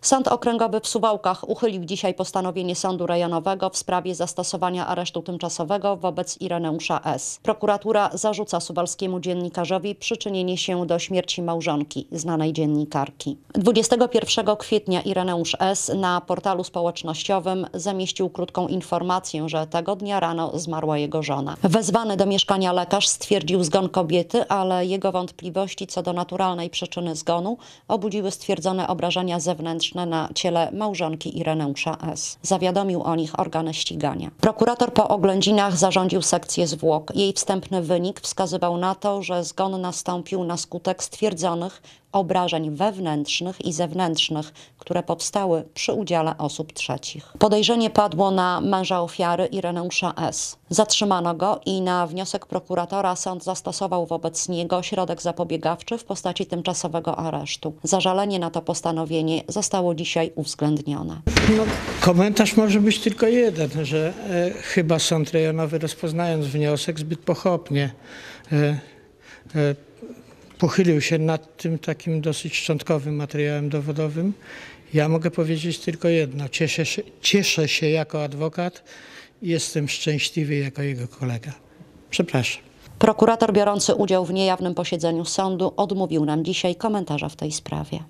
Sąd Okręgowy w Suwałkach uchylił dzisiaj postanowienie Sądu Rejonowego w sprawie zastosowania aresztu tymczasowego wobec Ireneusza S. Prokuratura zarzuca suwalskiemu dziennikarzowi przyczynienie się do śmierci małżonki, znanej dziennikarki. 21 kwietnia Ireneusz S. na portalu społecznościowym zamieścił krótką informację, że tego dnia rano zmarła jego żona. Wezwany do mieszkania lekarz stwierdził zgon kobiety, ale jego wątpliwości co do naturalnej przyczyny zgonu obudziły stwierdzone obrażenia zewnętrzne wewnętrzne na ciele małżonki Ireneusza S. Zawiadomił o nich organy ścigania. Prokurator po oględzinach zarządził sekcję zwłok. Jej wstępny wynik wskazywał na to, że zgon nastąpił na skutek stwierdzonych obrażeń wewnętrznych i zewnętrznych, które powstały przy udziale osób trzecich. Podejrzenie padło na męża ofiary Ireneusza S. Zatrzymano go i na wniosek prokuratora sąd zastosował wobec niego środek zapobiegawczy w postaci tymczasowego aresztu. Zażalenie na to postanowienie zostało zostało dzisiaj uwzględnione. No, komentarz może być tylko jeden, że e, chyba sąd rejonowy rozpoznając wniosek zbyt pochopnie e, e, pochylił się nad tym takim dosyć szczątkowym materiałem dowodowym. Ja mogę powiedzieć tylko jedno. Cieszę się, cieszę się jako adwokat i jestem szczęśliwy jako jego kolega. Przepraszam. Prokurator biorący udział w niejawnym posiedzeniu sądu odmówił nam dzisiaj komentarza w tej sprawie.